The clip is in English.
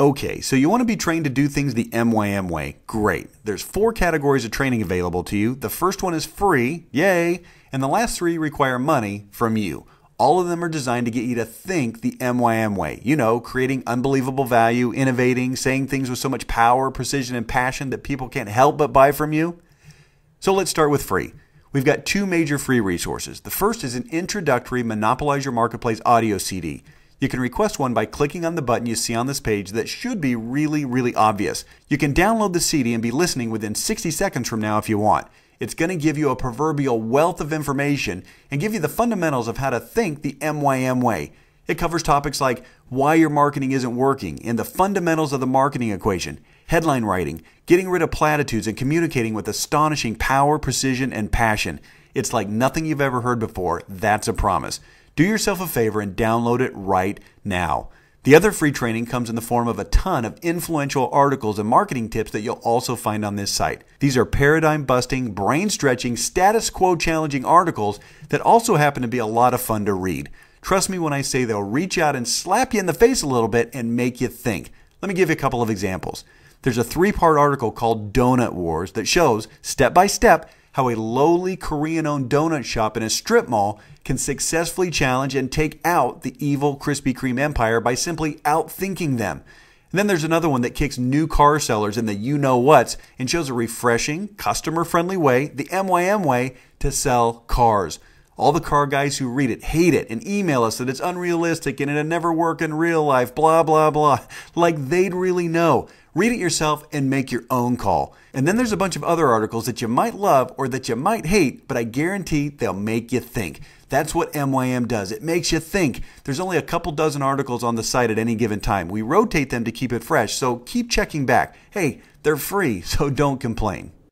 Okay, so you want to be trained to do things the MYM way. Great. There's four categories of training available to you. The first one is free, yay, and the last three require money from you. All of them are designed to get you to think the MYM way. You know, creating unbelievable value, innovating, saying things with so much power, precision, and passion that people can't help but buy from you. So let's start with free. We've got two major free resources. The first is an introductory Monopolize Your Marketplace audio CD. You can request one by clicking on the button you see on this page that should be really, really obvious. You can download the CD and be listening within 60 seconds from now if you want. It's going to give you a proverbial wealth of information and give you the fundamentals of how to think the MYM way. It covers topics like why your marketing isn't working and the fundamentals of the marketing equation, headline writing, getting rid of platitudes, and communicating with astonishing power, precision, and passion. It's like nothing you've ever heard before. That's a promise. Do yourself a favor and download it right now. The other free training comes in the form of a ton of influential articles and marketing tips that you'll also find on this site. These are paradigm busting, brain stretching, status quo challenging articles that also happen to be a lot of fun to read. Trust me when I say they'll reach out and slap you in the face a little bit and make you think. Let me give you a couple of examples. There's a three part article called Donut Wars that shows step by step how a lowly Korean owned donut shop in a strip mall can successfully challenge and take out the evil Krispy Kreme empire by simply outthinking them. And then there's another one that kicks new car sellers in the you know what's and shows a refreshing, customer friendly way, the MYM way, to sell cars. All the car guys who read it hate it and email us that it's unrealistic and it'll never work in real life, blah, blah, blah. Like they'd really know. Read it yourself and make your own call. And then there's a bunch of other articles that you might love or that you might hate, but I guarantee they'll make you think. That's what MYM does. It makes you think. There's only a couple dozen articles on the site at any given time. We rotate them to keep it fresh, so keep checking back. Hey, they're free, so don't complain.